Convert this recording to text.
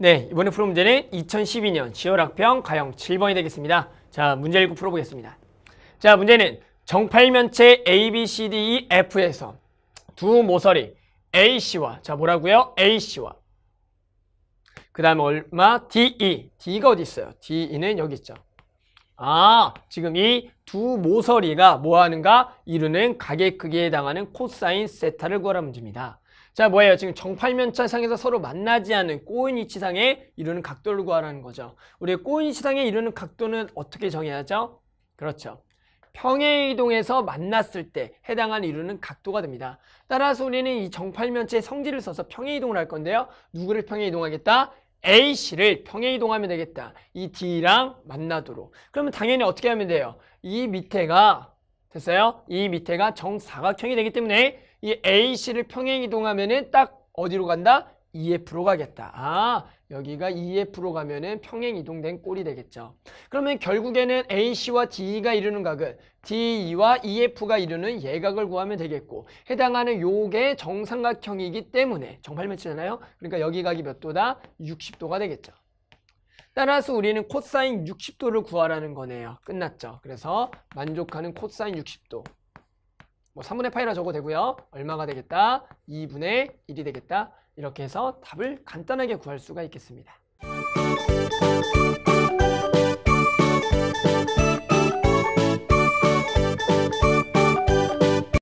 네, 이번에 풀어 문제는 2012년 지열학평 가형 7번이 되겠습니다. 자, 문제 1구 풀어보겠습니다. 자, 문제는 정팔면체 A, B, C, D, E, F에서 두 모서리 AC와 자, 뭐라고요? AC와 그 다음에 얼마? DE. D가 어디 있어요? DE는 여기 있죠. 아, 지금 이 두 모서리가 뭐 하는가? 이루는 가계 크기에 해당하는 코사인 세타를 구하라 는 문제입니다. 자, 뭐예요? 지금 정팔면차상에서 서로 만나지 않은 꼬인 위치상에 이루는 각도를 구하라는 거죠. 우리 꼬인 위치상에 이루는 각도는 어떻게 정해야죠? 그렇죠. 평행이동에서 만났을 때 해당한 이루는 각도가 됩니다. 따라서 우리는 이 정팔면체의 성질을 써서 평행이동을 할 건데요. 누구를 평행이동하겠다? A씨를 평행이동하면 되겠다. 이 D랑 만나도록. 그러면 당연히 어떻게 하면 돼요? 이 밑에가 됐어요? 이 밑에가 정사각형이 되기 때문에 이 AC를 평행 이동하면은 딱 어디로 간다? EF로 가겠다. 아, 여기가 EF로 가면은 평행 이동된 꼴이 되겠죠. 그러면 결국에는 AC와 DE가 이루는 각은 DE와 EF가 이루는 예각을 구하면 되겠고 해당하는 요게 정삼각형이기 때문에 정팔 매치잖아요. 그러니까 여기 각이 몇 도다? 60도가 되겠죠. 따라서 우리는 코사인 60도를 구하라는 거네요. 끝났죠. 그래서 만족하는 코사인 60도. 뭐 3분의 파이라 적어도 되고요. 얼마가 되겠다? 2분의 1이 되겠다. 이렇게 해서 답을 간단하게 구할 수가 있겠습니다.